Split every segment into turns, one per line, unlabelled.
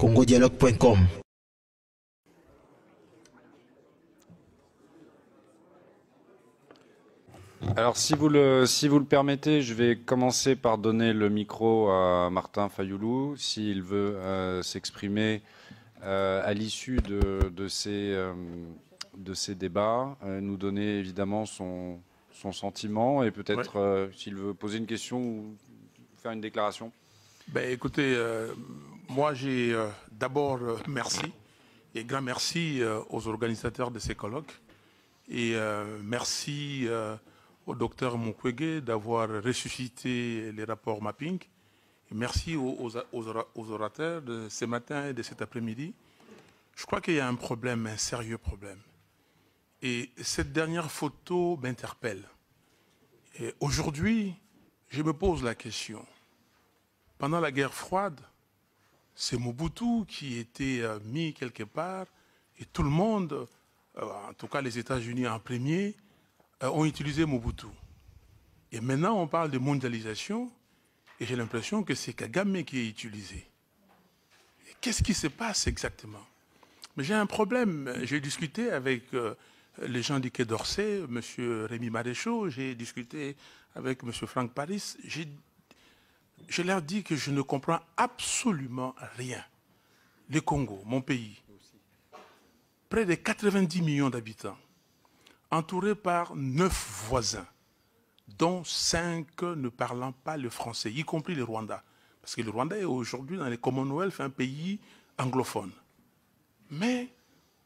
congodialogue.com. Alors, si vous, le, si vous le permettez, je vais commencer par donner le micro à Martin Fayoulou, s'il veut euh, s'exprimer euh, à l'issue de, ces, euh, de ces débats, nous donner évidemment son, sentiment et peut-être s'il veut poser une question ou faire une déclaration. Ben, écoutez, euh, moi j'ai euh, d'abord euh, merci et grand merci aux organisateurs de ces colloques et merci au docteur Mukwege d'avoir ressuscité les rapports mapping. Et merci aux, aux, orateurs de ce matin et de cet après-midi. Je crois qu'il y a un problème, un sérieux problème. Et cette dernière photo m'interpelle. Aujourd'hui, je me pose la question. Pendant la guerre froide, c'est Mobutu qui était euh, mis quelque part et tout le monde, euh, en tout cas les États-Unis en premier, euh, ont utilisé Mobutu. Et maintenant, on parle de mondialisation et j'ai l'impression que c'est Kagame qui est utilisé. Qu'est-ce qui se passe exactement Mais j'ai un problème. J'ai discuté avec les gens du Quai d'Orsay, M. Rémi Maréchaux, j'ai discuté avec M. Franck Paris. J'ai je leur dis que je ne comprends absolument rien. Le Congo, mon pays, près de 90 millions d'habitants, entouré par neuf voisins, dont cinq ne parlant pas le français, y compris le Rwanda. Parce que le Rwanda est aujourd'hui dans les Commonwealth un pays anglophone. Mais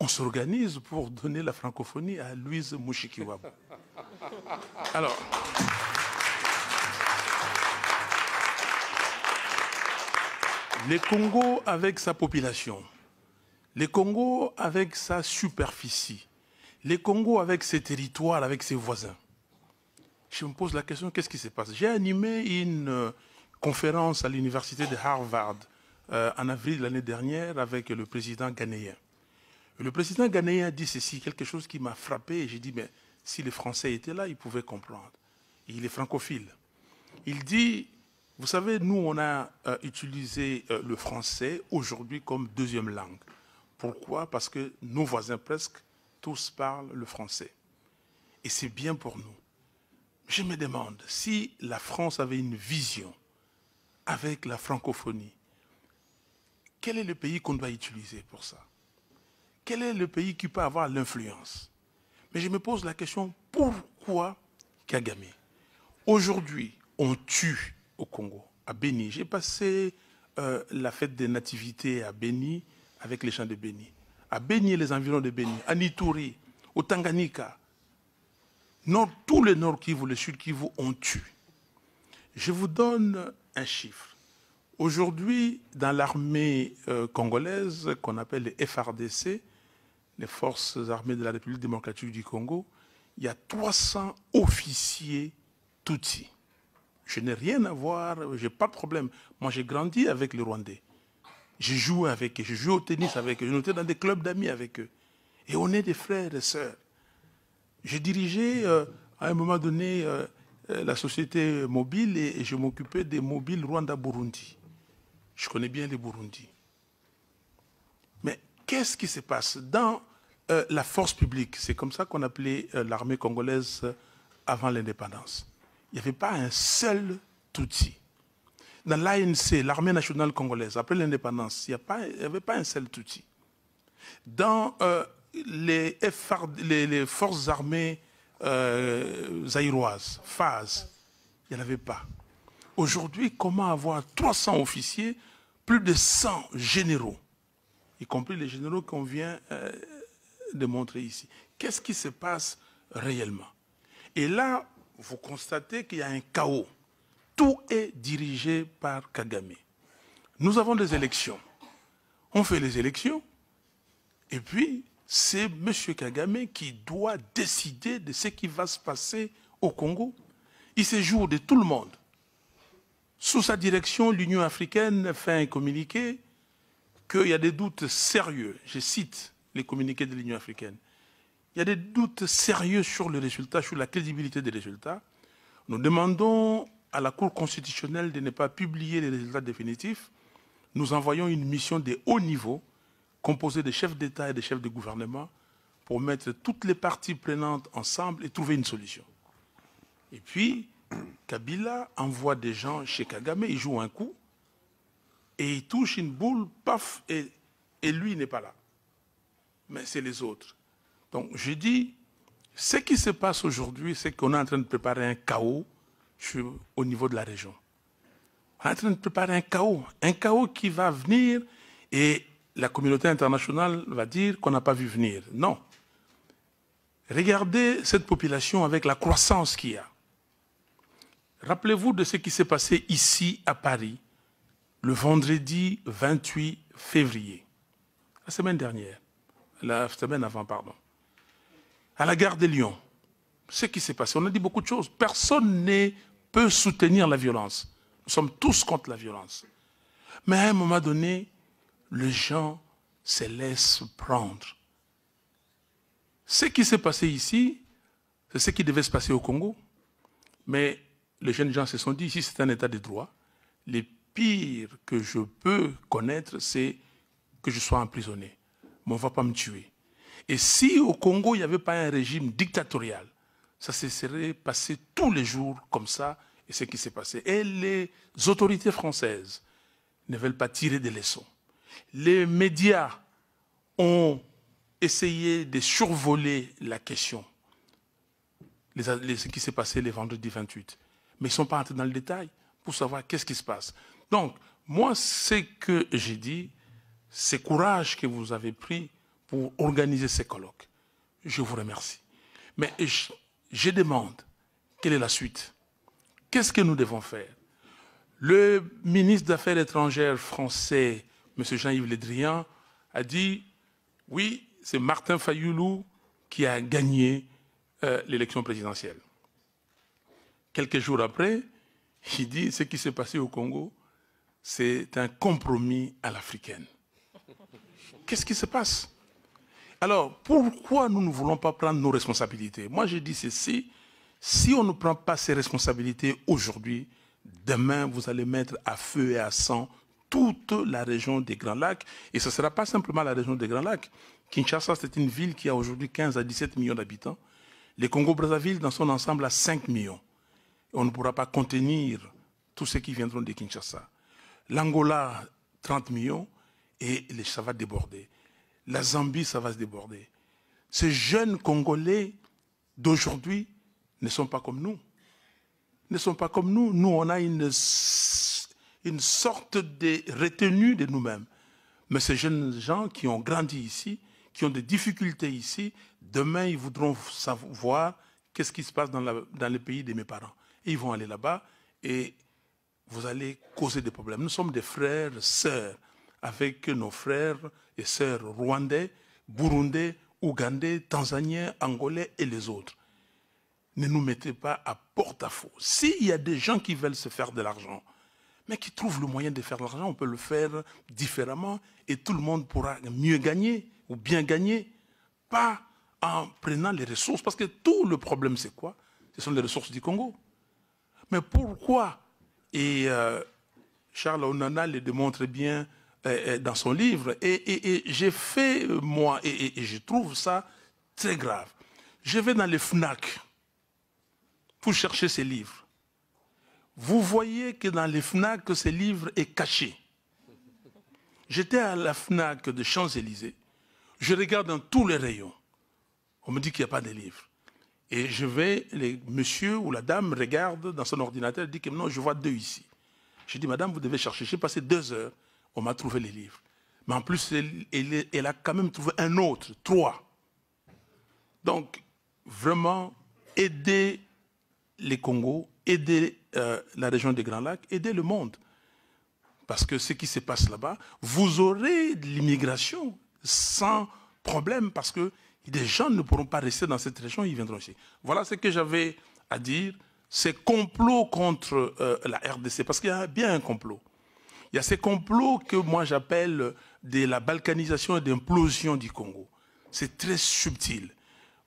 on s'organise pour donner la francophonie à Louise Mushikiwabo. Alors. Le Congo avec sa population, le Congo avec sa superficie, le Congo avec ses territoires, avec ses voisins. Je me pose la question, qu'est-ce qui se passe J'ai animé une euh, conférence à l'université de Harvard euh, en avril de l'année dernière avec le président ghanéen. Le président ghanéen dit ceci, quelque chose qui m'a frappé, et j'ai dit, mais si les Français étaient là, ils pouvaient comprendre. il est francophile. Il dit, vous savez, nous, on a euh, utilisé euh, le français aujourd'hui comme deuxième langue. Pourquoi Parce que nos voisins presque tous parlent le français. Et c'est bien pour nous. Je me demande si la France avait une vision avec la francophonie, quel est le pays qu'on doit utiliser pour ça Quel est le pays qui peut avoir l'influence Mais je me pose la question, pourquoi Kagame Aujourd'hui, on tue au Congo, à Béni. J'ai passé euh, la fête des nativités à Béni avec les chants de Béni. À Béni et les environs de Béni, à Nitouri, au Tanganyika. Tous tout le Nord Kivu, le Sud Kivu ont tué. Je vous donne un chiffre. Aujourd'hui, dans l'armée euh, congolaise, qu'on appelle les FRDC, les Forces armées de la République démocratique du Congo, il y a 300 officiers Tutsis. Je n'ai rien à voir, je n'ai pas de problème. Moi, j'ai grandi avec les Rwandais. J'ai joué avec eux, je joué au tennis avec eux, je dans des clubs d'amis avec eux. Et on est des frères et sœurs. J'ai dirigé euh, à un moment donné euh, euh, la société mobile et, je m'occupais des mobiles Rwanda-Burundi. Je connais bien les Burundis. Mais qu'est-ce qui se passe dans la force publique C'est comme ça qu'on appelait l'armée congolaise avant l'indépendance il n'y avait pas un seul outil. Dans l'ANC, l'armée nationale congolaise, après l'indépendance, il n'y avait pas un seul outil. Dans euh, les, forces armées euh, zaïroises, FAS, il n'y en avait pas. Aujourd'hui, comment avoir 300 officiers, plus de 100 généraux, y compris les généraux qu'on vient euh, de montrer ici Qu'est-ce qui se passe réellement Et là, vous constatez qu'il y a un chaos. Tout est dirigé par Kagame. Nous avons des élections. On fait les élections. Et puis, c'est M. Kagame qui doit décider de ce qui va se passer au Congo. Il se de tout le monde. Sous sa direction, l'Union africaine fait un communiqué qu'il y a des doutes sérieux. Je cite les communiqués de l'Union africaine il y a des doutes sérieux sur le résultat, sur la crédibilité des résultats. Nous demandons à la Cour constitutionnelle de ne pas publier les résultats définitifs. Nous envoyons une mission de haut niveau, composée de chefs d'État et de chefs de gouvernement, pour mettre toutes les parties prenantes ensemble et trouver une solution. Et puis, Kabila envoie des gens chez Kagame, il joue un coup, et il touche une boule, paf, et, et lui n'est pas là. Mais c'est les autres. Donc je dis, ce qui se passe aujourd'hui, c'est qu'on est en train de préparer un chaos au niveau de la région. On est en train de préparer un chaos, un chaos qui va venir et la communauté internationale va dire qu'on n'a pas vu venir. Non. Regardez cette population avec la croissance qu'il y a. Rappelez-vous de ce qui s'est passé ici à Paris le vendredi 28 février, la semaine dernière, la semaine avant, pardon à la gare de Lyon, ce qui s'est passé, on a dit beaucoup de choses. Personne ne peut soutenir la violence. Nous sommes tous contre la violence. Mais à un moment donné, les gens se laissent prendre. Ce qui s'est passé ici, c'est ce qui devait se passer au Congo. Mais les jeunes gens se sont dit, ici c'est un état de droit. Les pires que je peux connaître, c'est que je sois emprisonné. Mais on ne va pas me tuer. Et si au Congo, il n'y avait pas un régime dictatorial, ça se serait passé tous les jours comme ça, et ce qui s'est passé. Et les autorités françaises ne veulent pas tirer des leçons. Les médias ont essayé de survoler la question, ce qui s'est passé le vendredi 28. Mais ils ne sont pas entrés dans le détail pour savoir qu'est-ce qui se passe. Donc, moi, ce que j'ai dit, c'est courage que vous avez pris, pour organiser ces colloques. Je vous remercie. Mais je, demande, quelle est la suite Qu'est-ce que nous devons faire Le ministre d'Affaires étrangères français, M. Jean-Yves Le Drian, a dit, oui, c'est Martin Fayoulou qui a gagné euh, l'élection présidentielle. Quelques jours après, il dit, ce qui s'est passé au Congo, c'est un compromis à l'africaine. Qu'est-ce qui se passe alors, pourquoi nous ne voulons pas prendre nos responsabilités Moi, je dis ceci, si on ne prend pas ses responsabilités aujourd'hui, demain, vous allez mettre à feu et à sang toute la région des Grands Lacs. Et ce ne sera pas simplement la région des Grands Lacs. Kinshasa, c'est une ville qui a aujourd'hui 15 à 17 millions d'habitants. Les Congo-Brazzaville, dans son ensemble, a 5 millions. On ne pourra pas contenir tous ceux qui viendront de Kinshasa. L'Angola, 30 millions, et ça va déborder la Zambie, ça va se déborder. Ces jeunes Congolais d'aujourd'hui ne sont pas comme nous. Ne sont pas comme nous. Nous, on a une, une sorte de retenue de nous-mêmes. Mais ces jeunes gens qui ont grandi ici, qui ont des difficultés ici, demain, ils voudront savoir qu'est-ce qui se passe dans, la, dans le pays de mes parents. Et ils vont aller là-bas et vous allez causer des problèmes. Nous sommes des frères, sœurs avec nos frères et sœurs rwandais, burundais, ougandais, tanzaniens, angolais et les autres. Ne nous mettez pas à porte-à-faux. S'il y a des gens qui veulent se faire de l'argent, mais qui trouvent le moyen de faire de l'argent, on peut le faire différemment et tout le monde pourra mieux gagner ou bien gagner, pas en prenant les ressources, parce que tout le problème, c'est quoi Ce sont les ressources du Congo. Mais pourquoi Et euh, Charles Onana le démontre bien euh, euh, dans son livre. Et, j'ai fait, euh, moi, et, je trouve ça très grave. Je vais dans les FNAC pour chercher ces livres. Vous voyez que dans les FNAC, ces livres est caché. J'étais à la FNAC de Champs-Élysées. Je regarde dans tous les rayons. On me dit qu'il n'y a pas de livres. Et je vais, le monsieur ou la dame regarde dans son ordinateur, dit que non, je vois deux ici. Je dis, madame, vous devez chercher. J'ai passé deux heures on m'a trouvé les livres. Mais en plus, elle, a quand même trouvé un autre, trois. Donc, vraiment, aider les Congos, aider euh, la région des Grands Lacs, aider le monde. Parce que ce qui se passe là-bas, vous aurez de l'immigration sans problème, parce que des gens ne pourront pas rester dans cette région, ils viendront ici. Voilà ce que j'avais à dire. C'est complot contre euh, la RDC, parce qu'il y a bien un complot. Il y a ces complots que moi j'appelle de la balkanisation et d'implosion du Congo. C'est très subtil.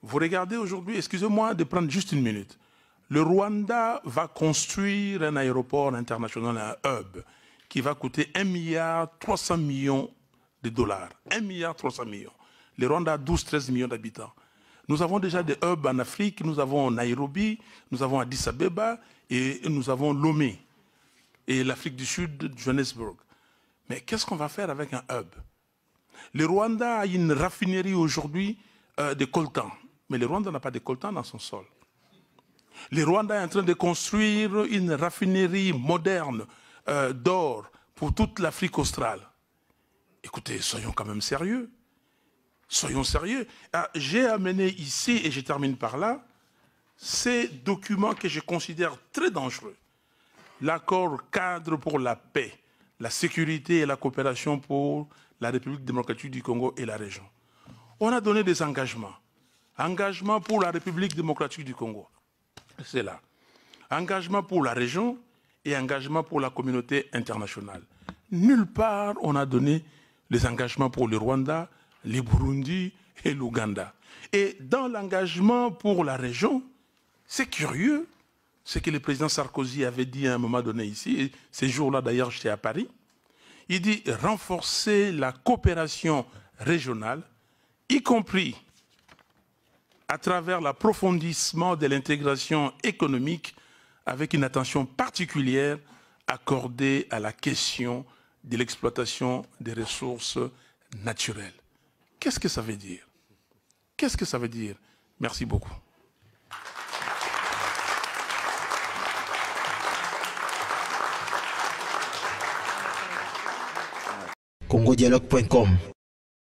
Vous regardez aujourd'hui, excusez-moi de prendre juste une minute. Le Rwanda va construire un aéroport international, un hub, qui va coûter 1 milliard millions de dollars. 1,3 milliard millions. Le Rwanda a 12-13 millions d'habitants. Nous avons déjà des hubs en Afrique, nous avons Nairobi, nous avons Addis Abeba et nous avons Lomé et l'Afrique du Sud, Johannesburg. Mais qu'est-ce qu'on va faire avec un hub Le Rwanda a une raffinerie aujourd'hui euh, de coltan, mais le Rwanda n'a pas de coltan dans son sol. Le Rwanda est en train de construire une raffinerie moderne euh, d'or pour toute l'Afrique australe. Écoutez, soyons quand même sérieux. Soyons sérieux. Ah, j'ai amené ici, et je termine par là, ces documents que je considère très dangereux l'accord cadre pour la paix, la sécurité et la coopération pour la République démocratique du Congo et la région. On a donné des engagements. Engagement pour la République démocratique du Congo. C'est là. Engagement pour la région et engagement pour la communauté internationale. Nulle part on a donné des engagements pour le Rwanda, le Burundi et l'Ouganda. Et dans l'engagement pour la région, c'est curieux, ce que le président Sarkozy avait dit à un moment donné ici, et ces jours-là d'ailleurs j'étais à Paris, il dit renforcer la coopération régionale, y compris à travers l'approfondissement de l'intégration économique avec une attention particulière accordée à la question de l'exploitation des ressources naturelles. Qu'est-ce que ça veut dire Qu'est-ce que ça veut dire Merci beaucoup. congojelog.com.